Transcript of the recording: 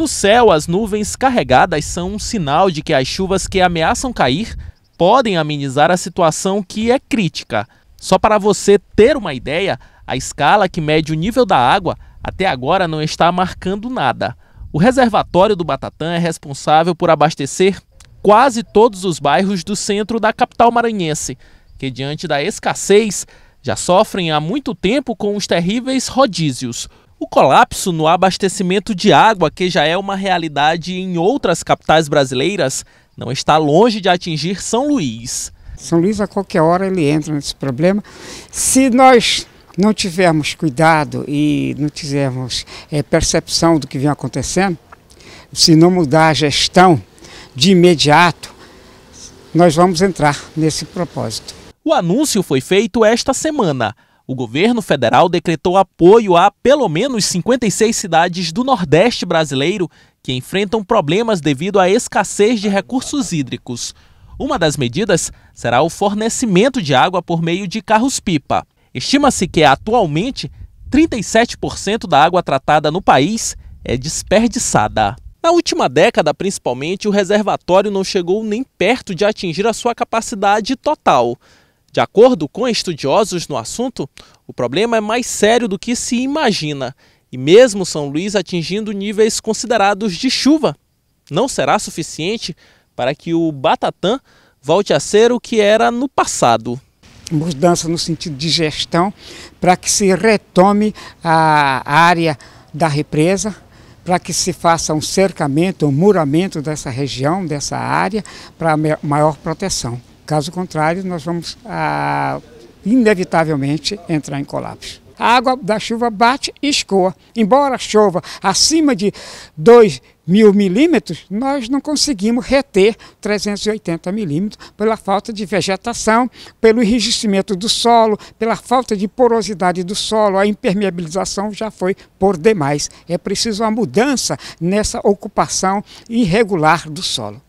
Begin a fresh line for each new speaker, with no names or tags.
No céu, as nuvens carregadas são um sinal de que as chuvas que ameaçam cair podem amenizar a situação que é crítica. Só para você ter uma ideia, a escala que mede o nível da água até agora não está marcando nada. O reservatório do Batatã é responsável por abastecer quase todos os bairros do centro da capital maranhense, que diante da escassez já sofrem há muito tempo com os terríveis rodízios. O colapso no abastecimento de água, que já é uma realidade em outras capitais brasileiras, não está longe de atingir
São Luís. São Luís, a qualquer hora, ele entra nesse problema. Se nós não tivermos cuidado e não tivermos é, percepção do que vem acontecendo, se não mudar a gestão de imediato, nós vamos entrar nesse propósito.
O anúncio foi feito esta semana o governo federal decretou apoio a pelo menos 56 cidades do Nordeste brasileiro que enfrentam problemas devido à escassez de recursos hídricos. Uma das medidas será o fornecimento de água por meio de carros-pipa. Estima-se que atualmente 37% da água tratada no país é desperdiçada. Na última década, principalmente, o reservatório não chegou nem perto de atingir a sua capacidade total. De acordo com estudiosos no assunto, o problema é mais sério do que se imagina, e mesmo São Luís atingindo níveis considerados de chuva, não será suficiente para que o Batatã volte a ser o que era no
passado. Mudança no sentido de gestão, para que se retome a área da represa, para que se faça um cercamento, um muramento dessa região, dessa área, para maior proteção. Caso contrário, nós vamos ah, inevitavelmente entrar em colapso. A água da chuva bate e escoa. Embora chova acima de 2 mil milímetros, nós não conseguimos reter 380 milímetros pela falta de vegetação, pelo enrijecimento do solo, pela falta de porosidade do solo, a impermeabilização já foi por demais. É preciso uma mudança nessa ocupação irregular do solo.